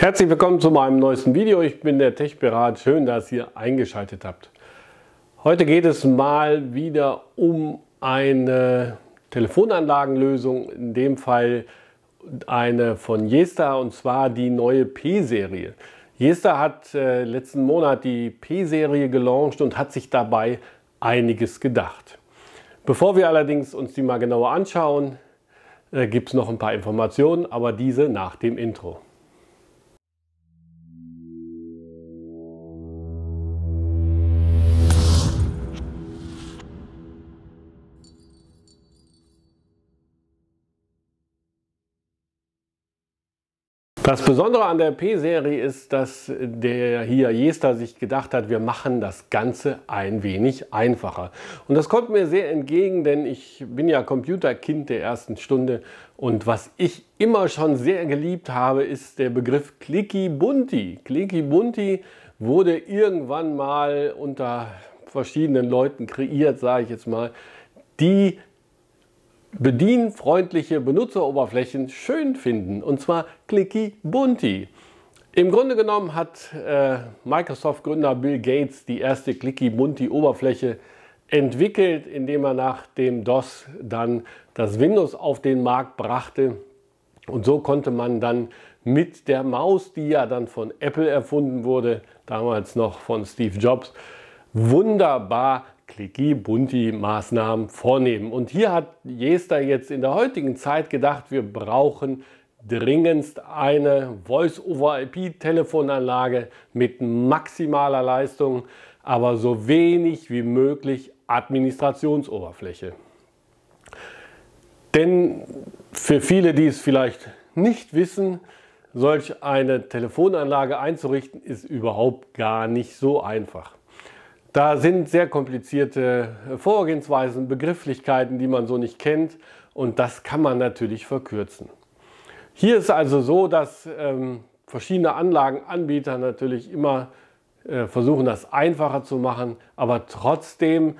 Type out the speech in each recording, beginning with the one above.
Herzlich willkommen zu meinem neuesten Video. Ich bin der Techberat. Schön, dass ihr eingeschaltet habt. Heute geht es mal wieder um eine Telefonanlagenlösung, in dem Fall eine von Jesta und zwar die neue P-Serie. Jesta hat äh, letzten Monat die P-Serie gelauncht und hat sich dabei einiges gedacht. Bevor wir allerdings uns die mal genauer anschauen, äh, gibt es noch ein paar Informationen, aber diese nach dem Intro. Das Besondere an der P-Serie ist, dass der hier Jester sich gedacht hat, wir machen das Ganze ein wenig einfacher. Und das kommt mir sehr entgegen, denn ich bin ja Computerkind der ersten Stunde und was ich immer schon sehr geliebt habe, ist der Begriff Clicky Bunti. Clicky Bunti wurde irgendwann mal unter verschiedenen Leuten kreiert, sage ich jetzt mal, die bedienfreundliche Benutzeroberflächen schön finden, und zwar Clicky Bunti. Im Grunde genommen hat äh, Microsoft-Gründer Bill Gates die erste Clicky Bunti-Oberfläche entwickelt, indem er nach dem DOS dann das Windows auf den Markt brachte. Und so konnte man dann mit der Maus, die ja dann von Apple erfunden wurde, damals noch von Steve Jobs, wunderbar klicki bunti maßnahmen vornehmen. Und hier hat Jester jetzt in der heutigen Zeit gedacht, wir brauchen dringendst eine Voice-over-IP-Telefonanlage mit maximaler Leistung, aber so wenig wie möglich Administrationsoberfläche. Denn für viele, die es vielleicht nicht wissen, solch eine Telefonanlage einzurichten, ist überhaupt gar nicht so einfach. Da sind sehr komplizierte äh, Vorgehensweisen, Begrifflichkeiten, die man so nicht kennt und das kann man natürlich verkürzen. Hier ist also so, dass ähm, verschiedene Anlagenanbieter natürlich immer äh, versuchen, das einfacher zu machen, aber trotzdem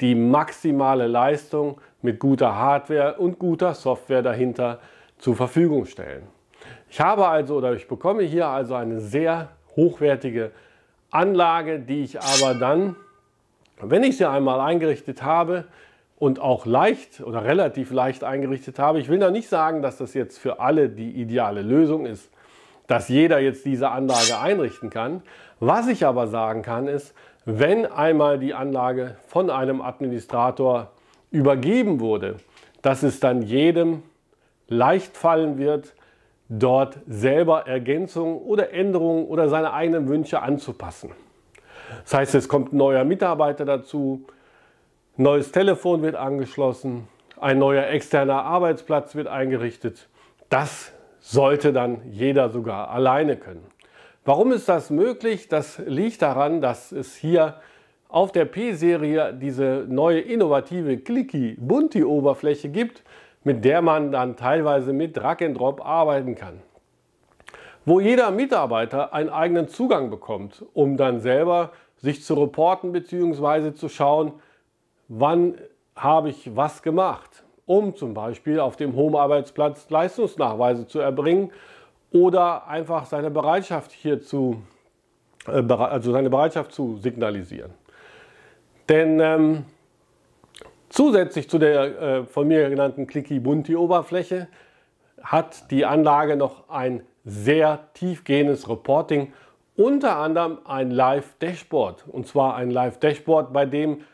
die maximale Leistung mit guter Hardware und guter Software dahinter zur Verfügung stellen. Ich habe also oder ich bekomme hier also eine sehr hochwertige Anlage, die ich aber dann, wenn ich sie einmal eingerichtet habe und auch leicht oder relativ leicht eingerichtet habe, ich will da nicht sagen, dass das jetzt für alle die ideale Lösung ist, dass jeder jetzt diese Anlage einrichten kann. Was ich aber sagen kann, ist, wenn einmal die Anlage von einem Administrator übergeben wurde, dass es dann jedem leicht fallen wird, dort selber Ergänzungen oder Änderungen oder seine eigenen Wünsche anzupassen. Das heißt, es kommt ein neuer Mitarbeiter dazu, neues Telefon wird angeschlossen, ein neuer externer Arbeitsplatz wird eingerichtet. Das sollte dann jeder sogar alleine können. Warum ist das möglich? Das liegt daran, dass es hier auf der P-Serie diese neue innovative Clicky Bunti Oberfläche gibt, mit der man dann teilweise mit Drag and Drop arbeiten kann. Wo jeder Mitarbeiter einen eigenen Zugang bekommt, um dann selber sich zu reporten bzw. zu schauen, wann habe ich was gemacht, um zum Beispiel auf dem Home-Arbeitsplatz Leistungsnachweise zu erbringen oder einfach seine Bereitschaft hier zu, äh, also seine Bereitschaft zu signalisieren. Denn ähm, Zusätzlich zu der äh, von mir genannten Clicky-Bunti-Oberfläche hat die Anlage noch ein sehr tiefgehendes Reporting, unter anderem ein Live-Dashboard. Und zwar ein Live-Dashboard, bei dem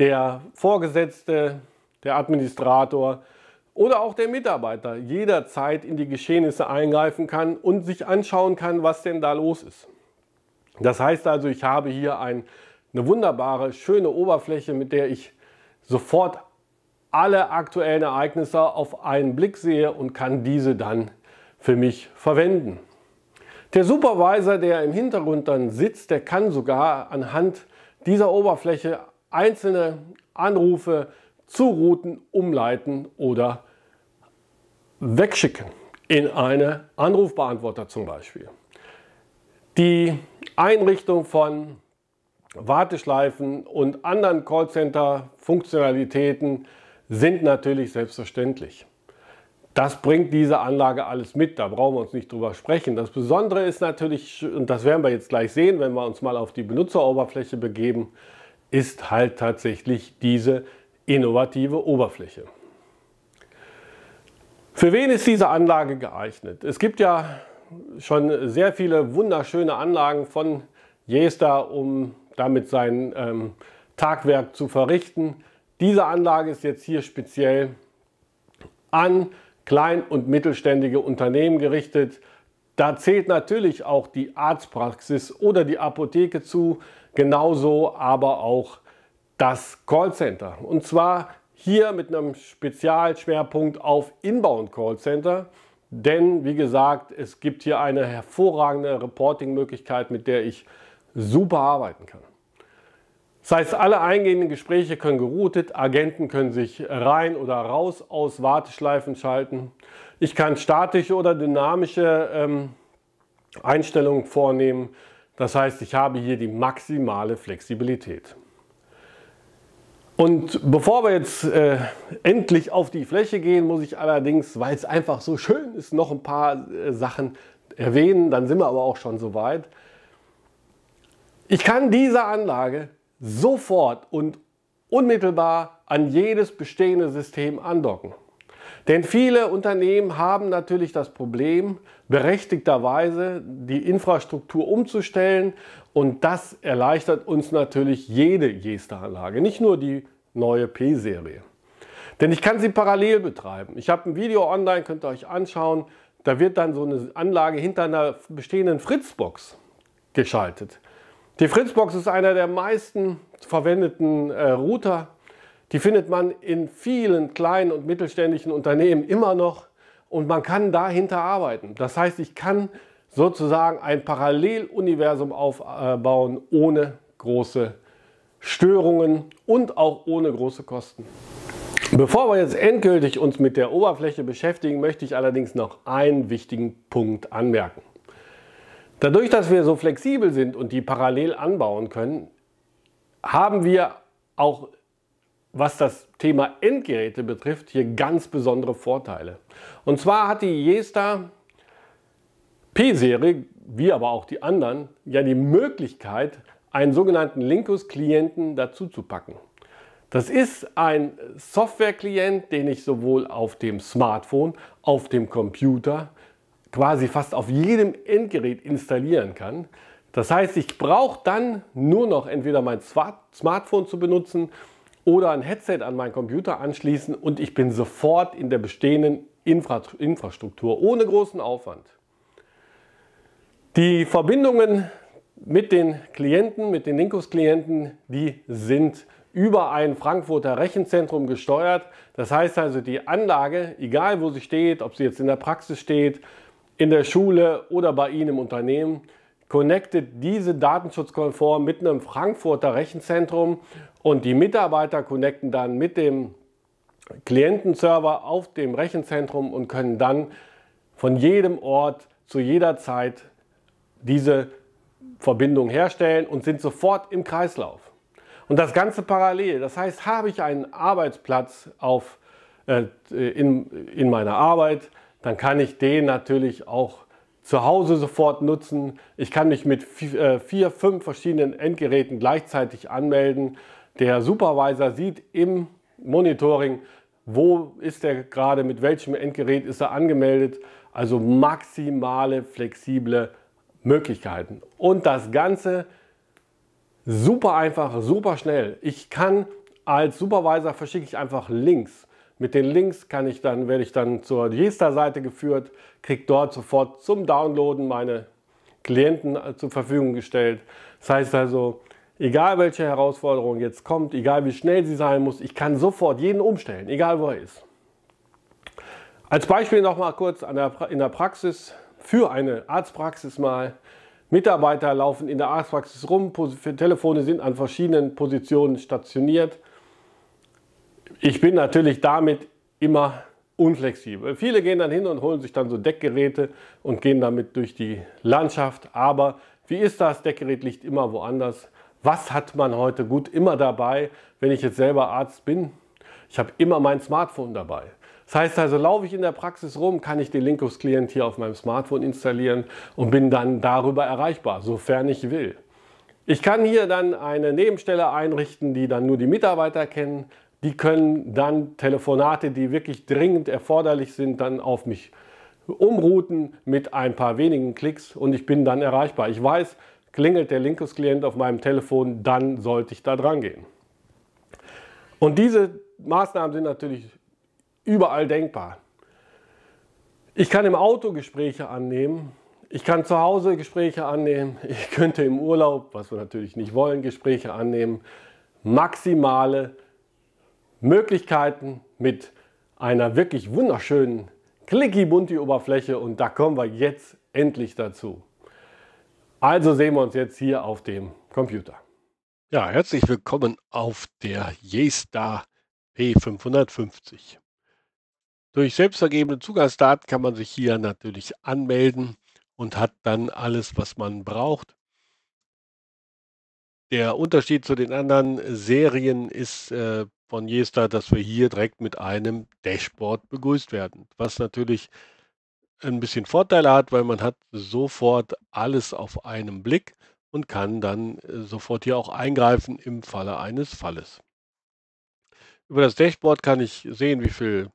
der Vorgesetzte, der Administrator oder auch der Mitarbeiter jederzeit in die Geschehnisse eingreifen kann und sich anschauen kann, was denn da los ist. Das heißt also, ich habe hier ein, eine wunderbare, schöne Oberfläche, mit der ich sofort alle aktuellen Ereignisse auf einen Blick sehe und kann diese dann für mich verwenden. Der Supervisor, der im Hintergrund dann sitzt, der kann sogar anhand dieser Oberfläche einzelne Anrufe zu Routen umleiten oder wegschicken in eine Anrufbeantworter zum Beispiel. Die Einrichtung von Warteschleifen und anderen Callcenter-Funktionalitäten sind natürlich selbstverständlich. Das bringt diese Anlage alles mit, da brauchen wir uns nicht drüber sprechen. Das Besondere ist natürlich, und das werden wir jetzt gleich sehen, wenn wir uns mal auf die Benutzeroberfläche begeben, ist halt tatsächlich diese innovative Oberfläche. Für wen ist diese Anlage geeignet? Es gibt ja schon sehr viele wunderschöne Anlagen von Jester um damit sein ähm, Tagwerk zu verrichten. Diese Anlage ist jetzt hier speziell an klein- und mittelständige Unternehmen gerichtet. Da zählt natürlich auch die Arztpraxis oder die Apotheke zu, genauso aber auch das Callcenter. Und zwar hier mit einem Spezialschwerpunkt auf Inbound Callcenter. Denn wie gesagt, es gibt hier eine hervorragende Reporting-Möglichkeit, mit der ich super arbeiten kann. Das heißt, alle eingehenden Gespräche können geroutet, Agenten können sich rein oder raus aus Warteschleifen schalten. Ich kann statische oder dynamische ähm, Einstellungen vornehmen. Das heißt, ich habe hier die maximale Flexibilität. Und bevor wir jetzt äh, endlich auf die Fläche gehen, muss ich allerdings, weil es einfach so schön ist, noch ein paar äh, Sachen erwähnen. Dann sind wir aber auch schon so weit. Ich kann diese Anlage sofort und unmittelbar an jedes bestehende System andocken. Denn viele Unternehmen haben natürlich das Problem, berechtigterweise die Infrastruktur umzustellen und das erleichtert uns natürlich jede Gesteranlage, nicht nur die neue P-Serie. Denn ich kann sie parallel betreiben. Ich habe ein Video online, könnt ihr euch anschauen. Da wird dann so eine Anlage hinter einer bestehenden Fritzbox geschaltet. Die Fritzbox ist einer der meisten verwendeten äh, Router. Die findet man in vielen kleinen und mittelständischen Unternehmen immer noch und man kann dahinter arbeiten. Das heißt, ich kann sozusagen ein Paralleluniversum aufbauen ohne große Störungen und auch ohne große Kosten. Bevor wir jetzt endgültig uns mit der Oberfläche beschäftigen, möchte ich allerdings noch einen wichtigen Punkt anmerken. Dadurch, dass wir so flexibel sind und die parallel anbauen können, haben wir auch, was das Thema Endgeräte betrifft, hier ganz besondere Vorteile. Und zwar hat die Jesta P-Serie, wie aber auch die anderen, ja die Möglichkeit, einen sogenannten Linkus-Klienten dazu zu packen. Das ist ein Software-Klient, den ich sowohl auf dem Smartphone, auf dem Computer quasi fast auf jedem Endgerät installieren kann. Das heißt, ich brauche dann nur noch entweder mein Smartphone zu benutzen oder ein Headset an meinen Computer anschließen und ich bin sofort in der bestehenden Infra Infrastruktur ohne großen Aufwand. Die Verbindungen mit den Klienten, mit den Linkus-Klienten, die sind über ein Frankfurter Rechenzentrum gesteuert. Das heißt also, die Anlage, egal wo sie steht, ob sie jetzt in der Praxis steht, in der Schule oder bei Ihnen im Unternehmen, connectet diese datenschutzkonform mit einem Frankfurter Rechenzentrum und die Mitarbeiter connecten dann mit dem Klientenserver auf dem Rechenzentrum und können dann von jedem Ort zu jeder Zeit diese Verbindung herstellen und sind sofort im Kreislauf. Und das Ganze parallel. Das heißt, habe ich einen Arbeitsplatz auf, äh, in, in meiner Arbeit, dann kann ich den natürlich auch zu Hause sofort nutzen. Ich kann mich mit äh, vier, fünf verschiedenen Endgeräten gleichzeitig anmelden. Der Supervisor sieht im Monitoring, wo ist er gerade, mit welchem Endgerät ist er angemeldet. Also maximale flexible Möglichkeiten. Und das Ganze super einfach, super schnell. Ich kann als Supervisor verschicke ich einfach Links mit den Links kann ich dann, werde ich dann zur Jester-Seite geführt, kriege dort sofort zum Downloaden meine Klienten äh, zur Verfügung gestellt. Das heißt also, egal welche Herausforderung jetzt kommt, egal wie schnell sie sein muss, ich kann sofort jeden umstellen, egal wo er ist. Als Beispiel nochmal kurz der, in der Praxis, für eine Arztpraxis mal. Mitarbeiter laufen in der Arztpraxis rum, Telefone sind an verschiedenen Positionen stationiert ich bin natürlich damit immer unflexibel. Viele gehen dann hin und holen sich dann so Deckgeräte und gehen damit durch die Landschaft. Aber wie ist das? Deckgerät liegt immer woanders. Was hat man heute gut immer dabei, wenn ich jetzt selber Arzt bin? Ich habe immer mein Smartphone dabei. Das heißt also, laufe ich in der Praxis rum, kann ich den Linkus klient hier auf meinem Smartphone installieren und bin dann darüber erreichbar, sofern ich will. Ich kann hier dann eine Nebenstelle einrichten, die dann nur die Mitarbeiter kennen die können dann Telefonate, die wirklich dringend erforderlich sind, dann auf mich umrouten mit ein paar wenigen Klicks und ich bin dann erreichbar. Ich weiß, klingelt der Linkus-Klient auf meinem Telefon, dann sollte ich da dran gehen. Und diese Maßnahmen sind natürlich überall denkbar. Ich kann im Auto Gespräche annehmen, ich kann zu Hause Gespräche annehmen, ich könnte im Urlaub, was wir natürlich nicht wollen, Gespräche annehmen. Maximale Möglichkeiten mit einer wirklich wunderschönen Clicky-Bunti-Oberfläche und da kommen wir jetzt endlich dazu. Also sehen wir uns jetzt hier auf dem Computer. Ja, herzlich willkommen auf der JSTAR P550. Durch selbstvergebene Zugangsdaten kann man sich hier natürlich anmelden und hat dann alles, was man braucht. Der Unterschied zu den anderen Serien ist äh, von Jester, dass wir hier direkt mit einem Dashboard begrüßt werden, was natürlich ein bisschen Vorteile hat, weil man hat sofort alles auf einem Blick und kann dann äh, sofort hier auch eingreifen im Falle eines Falles. Über das Dashboard kann ich sehen, wie viel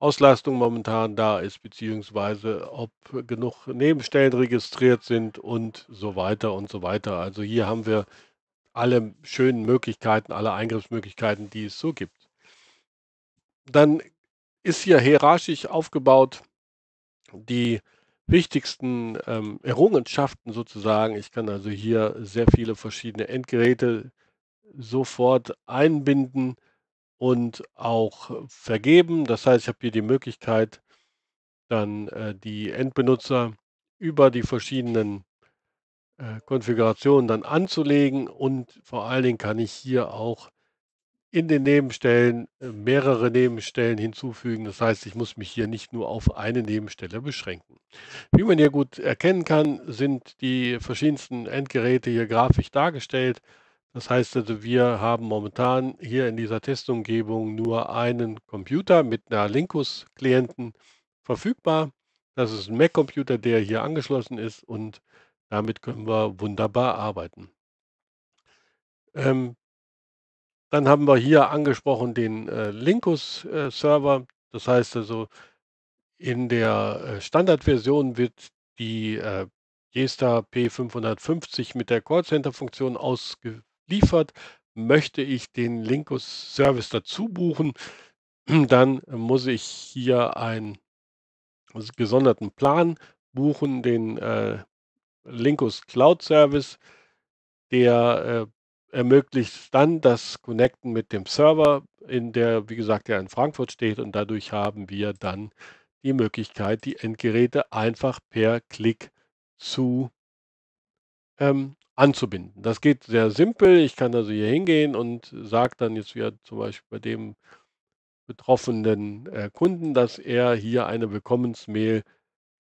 Auslastung momentan da ist, beziehungsweise ob genug Nebenstellen registriert sind und so weiter und so weiter. Also hier haben wir alle schönen Möglichkeiten, alle Eingriffsmöglichkeiten, die es so gibt. Dann ist hier hierarchisch aufgebaut die wichtigsten ähm, Errungenschaften sozusagen. Ich kann also hier sehr viele verschiedene Endgeräte sofort einbinden und auch vergeben. Das heißt, ich habe hier die Möglichkeit, dann äh, die Endbenutzer über die verschiedenen äh, Konfiguration dann anzulegen und vor allen Dingen kann ich hier auch in den Nebenstellen äh, mehrere Nebenstellen hinzufügen. Das heißt, ich muss mich hier nicht nur auf eine Nebenstelle beschränken. Wie man hier gut erkennen kann, sind die verschiedensten Endgeräte hier grafisch dargestellt. Das heißt also, wir haben momentan hier in dieser Testumgebung nur einen Computer mit einer Linkus-Klienten verfügbar. Das ist ein Mac-Computer, der hier angeschlossen ist und damit können wir wunderbar arbeiten. Ähm, dann haben wir hier angesprochen den äh, Linkus-Server. Äh, das heißt also, in der äh, Standardversion wird die äh, Gesta P550 mit der Callcenter-Funktion ausgeliefert. Möchte ich den Linkus-Service dazu buchen, dann muss ich hier einen gesonderten Plan buchen, den äh, Linkus Cloud Service, der äh, ermöglicht dann das Connecten mit dem Server, in der, wie gesagt, der in Frankfurt steht. Und dadurch haben wir dann die Möglichkeit, die Endgeräte einfach per Klick zu ähm, anzubinden. Das geht sehr simpel. Ich kann also hier hingehen und sage dann jetzt wieder zum Beispiel bei dem betroffenen äh, Kunden, dass er hier eine Willkommensmail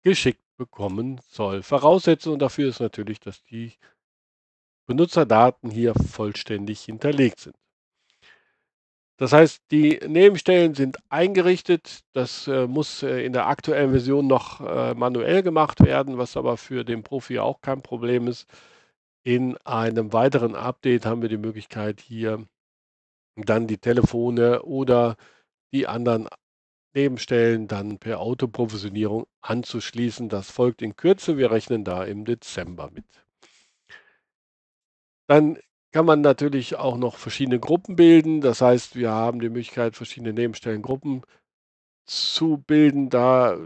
geschickt bekommen soll. Voraussetzung dafür ist natürlich, dass die Benutzerdaten hier vollständig hinterlegt sind. Das heißt, die Nebenstellen sind eingerichtet. Das äh, muss äh, in der aktuellen Version noch äh, manuell gemacht werden, was aber für den Profi auch kein Problem ist. In einem weiteren Update haben wir die Möglichkeit, hier dann die Telefone oder die anderen Nebenstellen dann per Autoprovisionierung anzuschließen. Das folgt in Kürze. Wir rechnen da im Dezember mit. Dann kann man natürlich auch noch verschiedene Gruppen bilden. Das heißt, wir haben die Möglichkeit, verschiedene Nebenstellengruppen zu bilden. Da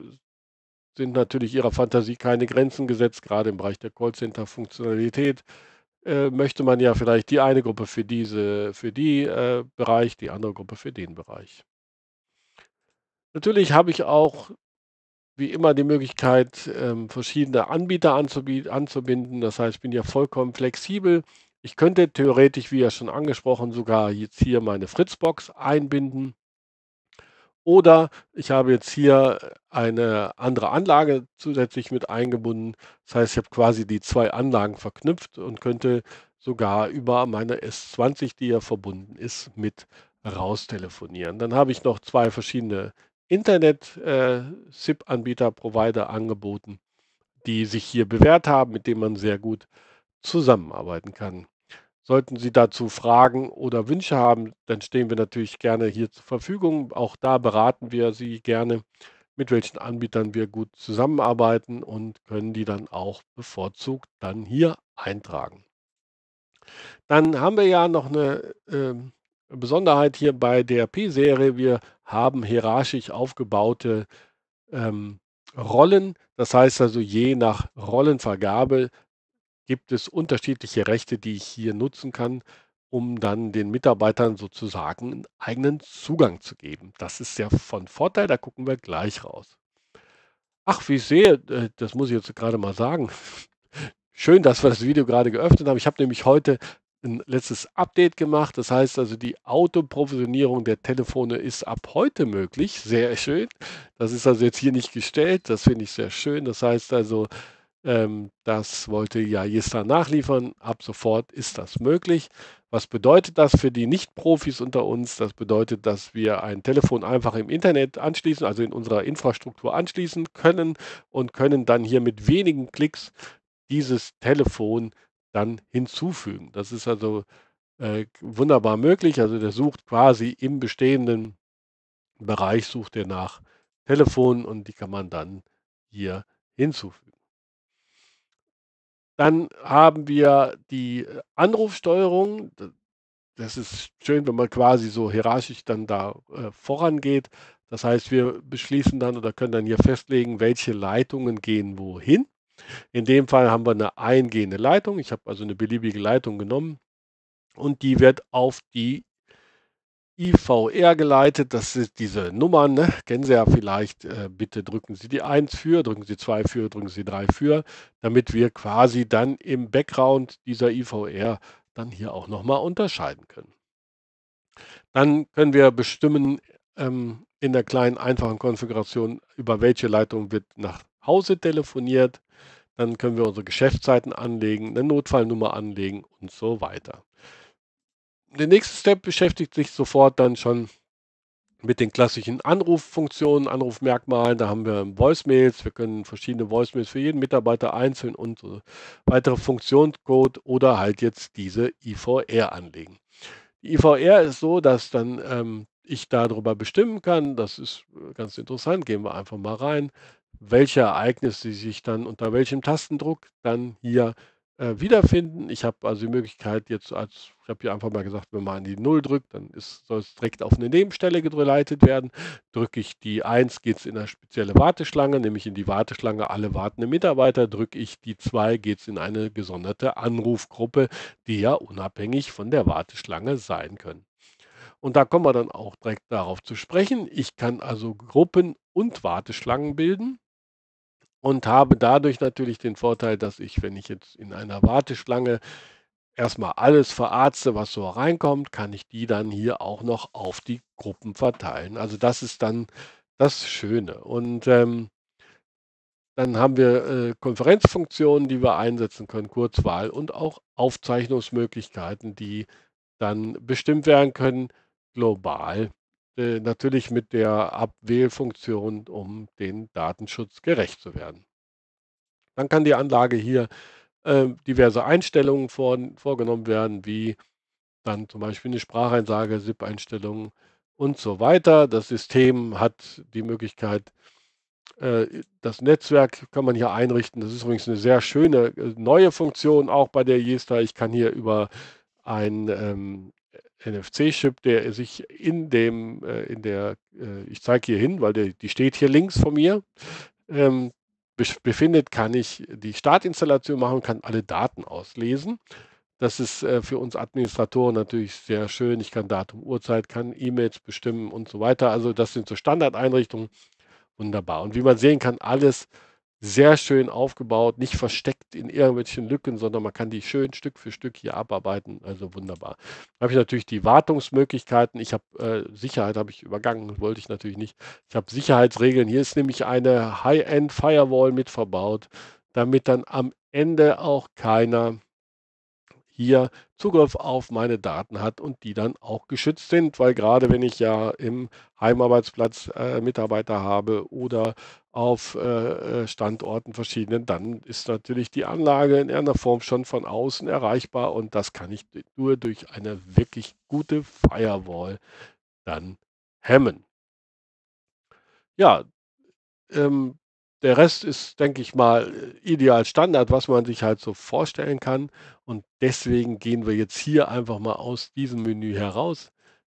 sind natürlich ihrer Fantasie keine Grenzen gesetzt, gerade im Bereich der Callcenter-Funktionalität äh, möchte man ja vielleicht die eine Gruppe für diese, für die äh, Bereich, die andere Gruppe für den Bereich. Natürlich habe ich auch wie immer die Möglichkeit, ähm, verschiedene Anbieter anzubinden. Das heißt, ich bin ja vollkommen flexibel. Ich könnte theoretisch, wie ja schon angesprochen, sogar jetzt hier meine Fritzbox einbinden. Oder ich habe jetzt hier eine andere Anlage zusätzlich mit eingebunden. Das heißt, ich habe quasi die zwei Anlagen verknüpft und könnte sogar über meine S20, die ja verbunden ist, mit raus telefonieren. Dann habe ich noch zwei verschiedene Internet-SIP-Anbieter, äh, Provider angeboten, die sich hier bewährt haben, mit denen man sehr gut zusammenarbeiten kann. Sollten Sie dazu Fragen oder Wünsche haben, dann stehen wir natürlich gerne hier zur Verfügung. Auch da beraten wir Sie gerne, mit welchen Anbietern wir gut zusammenarbeiten und können die dann auch bevorzugt dann hier eintragen. Dann haben wir ja noch eine äh, Besonderheit hier bei der p serie wir haben hierarchisch aufgebaute ähm, Rollen. Das heißt also, je nach Rollenvergabe gibt es unterschiedliche Rechte, die ich hier nutzen kann, um dann den Mitarbeitern sozusagen einen eigenen Zugang zu geben. Das ist ja von Vorteil, da gucken wir gleich raus. Ach, wie ich sehe, äh, das muss ich jetzt gerade mal sagen. Schön, dass wir das Video gerade geöffnet haben. Ich habe nämlich heute ein letztes Update gemacht. Das heißt also, die Autoprovisionierung der Telefone ist ab heute möglich. Sehr schön. Das ist also jetzt hier nicht gestellt. Das finde ich sehr schön. Das heißt also, ähm, das wollte ja Jista nachliefern. Ab sofort ist das möglich. Was bedeutet das für die Nicht-Profis unter uns? Das bedeutet, dass wir ein Telefon einfach im Internet anschließen, also in unserer Infrastruktur anschließen können und können dann hier mit wenigen Klicks dieses Telefon dann hinzufügen. Das ist also äh, wunderbar möglich. Also der sucht quasi im bestehenden Bereich, sucht er nach Telefonen und die kann man dann hier hinzufügen. Dann haben wir die äh, Anrufsteuerung. Das ist schön, wenn man quasi so hierarchisch dann da äh, vorangeht. Das heißt, wir beschließen dann oder können dann hier festlegen, welche Leitungen gehen wohin. In dem Fall haben wir eine eingehende Leitung. Ich habe also eine beliebige Leitung genommen und die wird auf die IVR geleitet. Das ist diese Nummern, ne? kennen Sie ja vielleicht. Äh, bitte drücken Sie die 1 für, drücken Sie 2 für, drücken Sie 3 für, damit wir quasi dann im Background dieser IVR dann hier auch nochmal unterscheiden können. Dann können wir bestimmen ähm, in der kleinen einfachen Konfiguration, über welche Leitung wird nach Hause telefoniert, dann können wir unsere Geschäftszeiten anlegen, eine Notfallnummer anlegen und so weiter. Der nächste Step beschäftigt sich sofort dann schon mit den klassischen Anruffunktionen, Anrufmerkmalen. Da haben wir Voicemails, wir können verschiedene Voicemails für jeden Mitarbeiter einzeln und weitere Funktionscode oder halt jetzt diese IVR anlegen. Die IVR ist so, dass dann ähm, ich darüber bestimmen kann. Das ist äh, ganz interessant. Gehen wir einfach mal rein welche Ereignisse sich dann unter welchem Tastendruck dann hier äh, wiederfinden. Ich habe also die Möglichkeit jetzt als, ich habe hier einfach mal gesagt, wenn man an die 0 drückt, dann ist, soll es direkt auf eine Nebenstelle geleitet werden. Drücke ich die 1, geht es in eine spezielle Warteschlange, nämlich in die Warteschlange alle wartenden Mitarbeiter. Drücke ich die 2, geht es in eine gesonderte Anrufgruppe, die ja unabhängig von der Warteschlange sein können. Und da kommen wir dann auch direkt darauf zu sprechen. Ich kann also Gruppen und Warteschlangen bilden und habe dadurch natürlich den Vorteil, dass ich, wenn ich jetzt in einer Warteschlange erstmal alles verarzte, was so reinkommt, kann ich die dann hier auch noch auf die Gruppen verteilen. Also das ist dann das Schöne. Und ähm, dann haben wir äh, Konferenzfunktionen, die wir einsetzen können, Kurzwahl und auch Aufzeichnungsmöglichkeiten, die dann bestimmt werden können global äh, natürlich mit der Abwählfunktion, um den Datenschutz gerecht zu werden. Dann kann die Anlage hier äh, diverse Einstellungen vor, vorgenommen werden, wie dann zum Beispiel eine Spracheinsage, SIP-Einstellungen und so weiter. Das System hat die Möglichkeit, äh, das Netzwerk kann man hier einrichten. Das ist übrigens eine sehr schöne äh, neue Funktion, auch bei der Jester. Ich kann hier über ein ähm, NFC-Chip, der sich in dem, äh, in der, äh, ich zeige hier hin, weil der, die steht hier links von mir, ähm, befindet, kann ich die Startinstallation machen, kann alle Daten auslesen. Das ist äh, für uns Administratoren natürlich sehr schön. Ich kann Datum, Uhrzeit, kann E-Mails bestimmen und so weiter. Also das sind so Standardeinrichtungen. Wunderbar. Und wie man sehen kann, alles sehr schön aufgebaut, nicht versteckt in irgendwelchen Lücken, sondern man kann die schön Stück für Stück hier abarbeiten. Also wunderbar. Da habe ich natürlich die Wartungsmöglichkeiten. Ich habe äh, Sicherheit habe ich übergangen, wollte ich natürlich nicht. Ich habe Sicherheitsregeln. Hier ist nämlich eine High-End Firewall mit verbaut, damit dann am Ende auch keiner hier Zugriff auf meine Daten hat und die dann auch geschützt sind, weil gerade wenn ich ja im Heimarbeitsplatz äh, Mitarbeiter habe oder auf äh, äh Standorten verschiedenen, dann ist natürlich die Anlage in einer Form schon von außen erreichbar und das kann ich nur durch eine wirklich gute Firewall dann hemmen. Ja, ähm, der Rest ist, denke ich mal, ideal Standard, was man sich halt so vorstellen kann. Und deswegen gehen wir jetzt hier einfach mal aus diesem Menü heraus,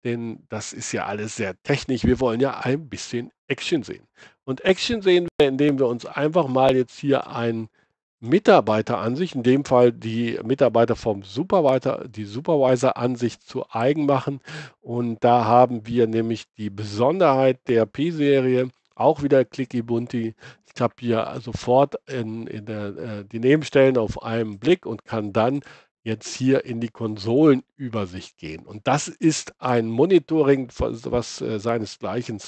denn das ist ja alles sehr technisch. Wir wollen ja ein bisschen Action sehen. Und Action sehen wir, indem wir uns einfach mal jetzt hier einen Mitarbeiteransicht, in dem Fall die Mitarbeiter vom Supervisor, die Supervisor-Ansicht zu eigen machen. Und da haben wir nämlich die Besonderheit der P-Serie, auch wieder Clicky Bunti, ich habe hier sofort in, in der, äh, die Nebenstellen auf einem Blick und kann dann jetzt hier in die Konsolenübersicht gehen. Und das ist ein Monitoring, was äh, seinesgleichen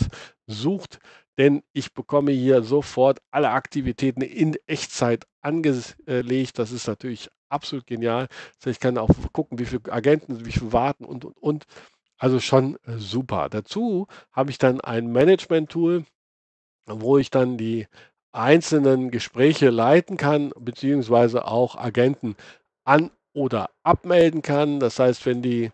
sucht, denn ich bekomme hier sofort alle Aktivitäten in Echtzeit angelegt. Das ist natürlich absolut genial. Ich kann auch gucken, wie viele Agenten, wie viele warten und, und, und. Also schon äh, super. Dazu habe ich dann ein Management-Tool, wo ich dann die einzelnen Gespräche leiten kann, beziehungsweise auch Agenten an- oder abmelden kann. Das heißt, wenn die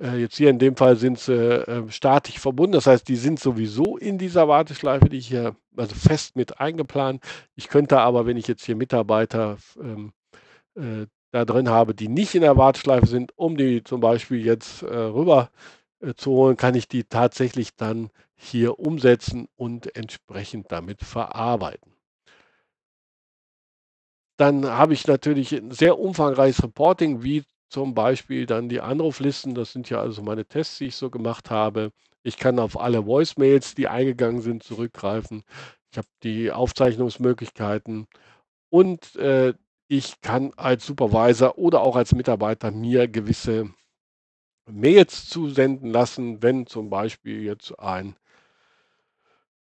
äh, jetzt hier in dem Fall sind sie äh, äh statisch verbunden. Das heißt, die sind sowieso in dieser Warteschleife, die ich hier also fest mit eingeplant. Ich könnte aber, wenn ich jetzt hier Mitarbeiter ähm, äh, da drin habe, die nicht in der Warteschleife sind, um die zum Beispiel jetzt äh, rüber äh, zu holen, kann ich die tatsächlich dann hier umsetzen und entsprechend damit verarbeiten. Dann habe ich natürlich ein sehr umfangreiches Reporting, wie zum Beispiel dann die Anruflisten. Das sind ja also meine Tests, die ich so gemacht habe. Ich kann auf alle Voicemails, die eingegangen sind, zurückgreifen. Ich habe die Aufzeichnungsmöglichkeiten und äh, ich kann als Supervisor oder auch als Mitarbeiter mir gewisse Mails zusenden lassen, wenn zum Beispiel jetzt ein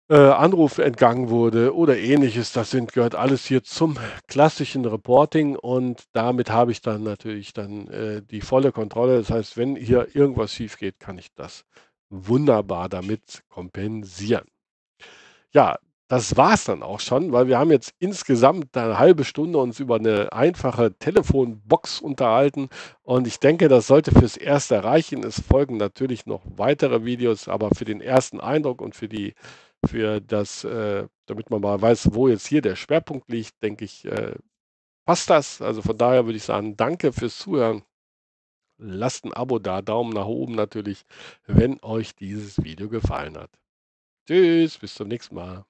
äh, Anruf entgangen wurde oder ähnliches. Das sind, gehört alles hier zum klassischen Reporting und damit habe ich dann natürlich dann äh, die volle Kontrolle. Das heißt, wenn hier irgendwas schief geht, kann ich das wunderbar damit kompensieren. Ja, das war es dann auch schon, weil wir haben jetzt insgesamt eine halbe Stunde uns über eine einfache Telefonbox unterhalten und ich denke, das sollte fürs Erste reichen. Es folgen natürlich noch weitere Videos, aber für den ersten Eindruck und für die für das, äh, damit man mal weiß, wo jetzt hier der Schwerpunkt liegt, denke ich, äh, passt das. Also von daher würde ich sagen, danke fürs Zuhören. Lasst ein Abo da, Daumen nach oben natürlich, wenn euch dieses Video gefallen hat. Tschüss, bis zum nächsten Mal.